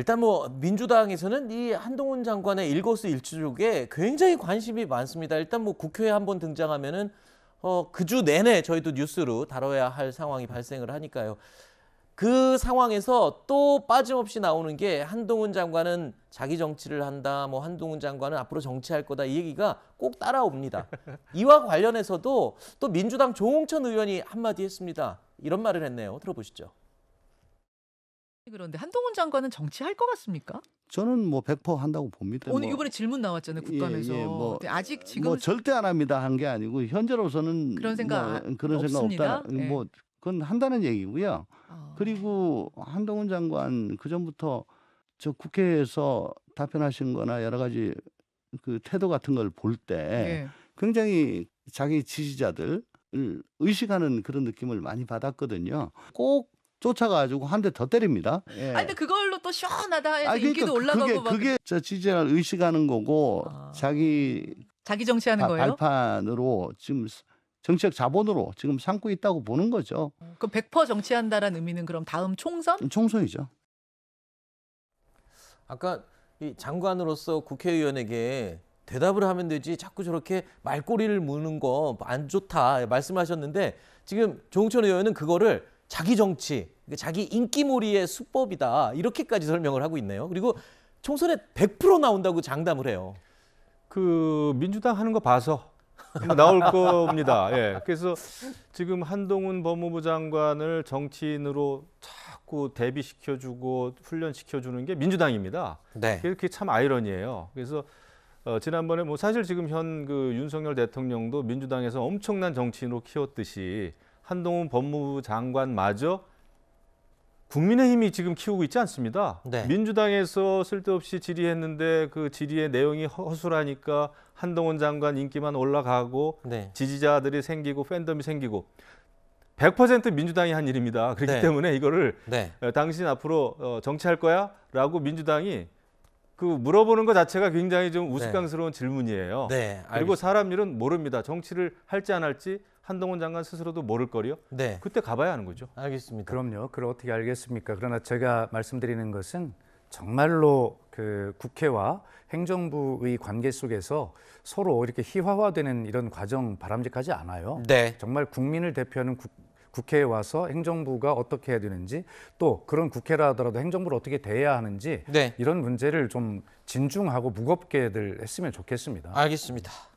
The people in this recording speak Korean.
일단 뭐 민주당에서는 이 한동훈 장관의 일거수일투족에 굉장히 관심이 많습니다. 일단 뭐 국회에 한번 등장하면은 어, 그주 내내 저희도 뉴스로 다뤄야 할 상황이 발생을 하니까요. 그 상황에서 또 빠짐없이 나오는 게 한동훈 장관은 자기 정치를 한다, 뭐 한동훈 장관은 앞으로 정치할 거다 이 얘기가 꼭 따라옵니다. 이와 관련해서도 또 민주당 조홍천 의원이 한마디 했습니다. 이런 말을 했네요. 들어보시죠. 그런데 한동훈 장관은 정치할 것 같습니까? 저는 뭐100% 한다고 봅니다. 오늘 뭐, 이번에 질문 나왔잖아요 예, 국감에서. 예, 예, 뭐, 아직 지금 뭐 절대 안 합니다 한 게 아니고 현재로서는 그런 생각 뭐, 아, 그런 없습니다. 생각 없다. 예. 뭐 그건 한다는 얘기고요. 아. 그리고 한동훈 장관 그 전부터 저 국회에서 답변하신거나 여러 가지 그 태도 같은 걸 볼때 예. 굉장히 자기 지지자들 의식하는 그런 느낌을 많이 받았거든요. 꼭 쫓아가지고 한 대 더 때립니다. 예. 아니 근데 그걸로 또 시원하다 해서 아니, 그러니까 인기도 올라가고 그게, 막 그게 저 지지를 의식하는 거고 아. 자기 자기 정치하는 바, 거예요? 발판으로 지금 정치적 자본으로 지금 삼고 있다고 보는 거죠. 음, 그럼 100% 정치한다라는 의미는 그럼 다음 총선? 음, 총선이죠. 아까 이 장관으로서 국회의원에게 대답을 하면 되지 자꾸 저렇게 말꼬리를 무는 거 안 좋다 말씀하셨는데 지금 종홍천 의원은 그거를 자기 정치, 자기 인기몰이의 수법이다 이렇게까지 설명을 하고 있네요. 그리고 총선에 100% 나온다고 장담을 해요. 그 민주당 하는 거 봐서 나올 겁니다. 예. 그래서 지금 한동훈 법무부 장관을 정치인으로 자꾸 대비시켜주고 훈련시켜주는 게 민주당입니다. 네. 그게 참 아이러니예요. 그래서 어, 지난번에 뭐 사실 지금 현 그 윤석열 대통령도 민주당에서 엄청난 정치인으로 키웠듯이 한동훈 법무부 장관마저 국민의힘이 지금 키우고 있지 않습니다. 네. 민주당에서 쓸데없이 질의했는데 그 질의의 내용이 허술하니까 한동훈 장관 인기만 올라가고 네. 지지자들이 생기고 팬덤이 생기고 100% 민주당이 한 일입니다. 그렇기 네. 때문에 이거를 네. 어, 당신 앞으로 어, 정치할 거야? 라고 민주당이 그 물어보는 것 자체가 굉장히 좀 네. 우스꽝스러운 네. 질문이에요. 네, 그리고 사람 일은 모릅니다. 정치를 할지 안 할지 한동훈 장관 스스로도 모를 거리요. 네. 그때 가봐야 하는 거죠. 알겠습니다. 그럼요. 그럼 어떻게 알겠습니까? 그러나 제가 말씀드리는 것은 정말로 그 국회와 행정부의 관계 속에서 서로 이렇게 희화화되는 이런 과정 바람직하지 않아요. 네. 정말 국민을 대표하는 국, 국회에 와서 행정부가 어떻게 해야 되는지 또 그런 국회라 하더라도 행정부를 어떻게 대해야 하는지 네. 이런 문제를 좀 진중하고 무겁게들 했으면 좋겠습니다. 알겠습니다.